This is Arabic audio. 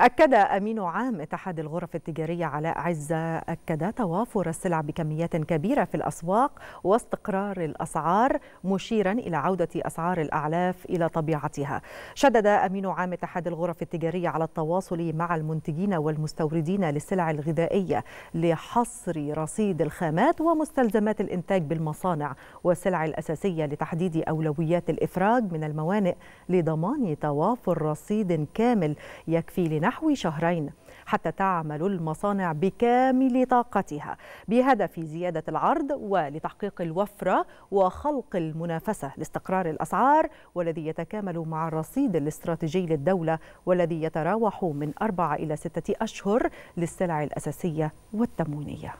أكد أمين عام اتحاد الغرف التجارية علاء عزة أكد توافر السلع بكميات كبيرة في الأسواق واستقرار الأسعار مشيرا إلى عودة أسعار الأعلاف إلى طبيعتها شدد أمين عام اتحاد الغرف التجارية على التواصل مع المنتجين والمستوردين للسلع الغذائية لحصر رصيد الخامات ومستلزمات الإنتاج بالمصانع والسلع الأساسية لتحديد أولويات الإفراج من الموانئ لضمان توافر رصيد كامل يكفي لنا بنحو شهرين حتى تعمل المصانع بكامل طاقتها بهدف زيادة العرض ولتحقيق الوفرة وخلق المنافسة لاستقرار الأسعار والذي يتكامل مع الرصيد الاستراتيجي للدولة والذي يتراوح من أربعة إلى ستة أشهر للسلع الأساسية والتموينية